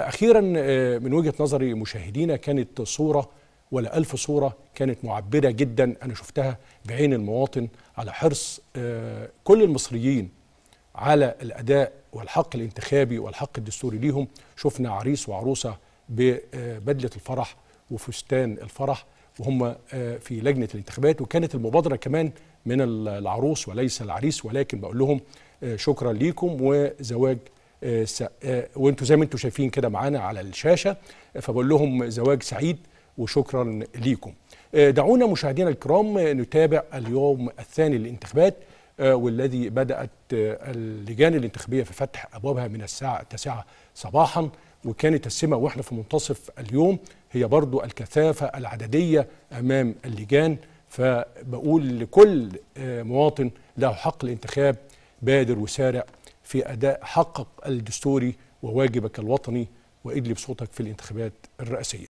أخيرا آه، من وجهة نظري مشاهدينا كانت صورة ولا ألف صورة كانت معبرة جدا أنا شفتها بعين المواطن على حرص آه، كل المصريين على الأداء والحق الانتخابي والحق الدستوري ليهم شفنا عريس وعروسة ببدلة الفرح وفستان الفرح وهم آه، في لجنة الانتخابات وكانت المبادرة كمان من العروس وليس العريس ولكن بقول لهم شكرا ليكم وزواج آه، آه، وانتوا زي ما انتوا شايفين كده معانا على الشاشه فبقول لهم زواج سعيد وشكرا ليكم آه، دعونا مشاهدينا الكرام نتابع اليوم الثاني للانتخابات والذي بدأت اللجان الانتخابية في فتح أبوابها من الساعة التاسعة صباحا وكانت السمة وإحنا في منتصف اليوم هي برضو الكثافة العددية أمام اللجان فبقول لكل مواطن له حق الانتخاب بادر وسارع في أداء حقك الدستوري وواجبك الوطني وادلب صوتك في الانتخابات الرئاسية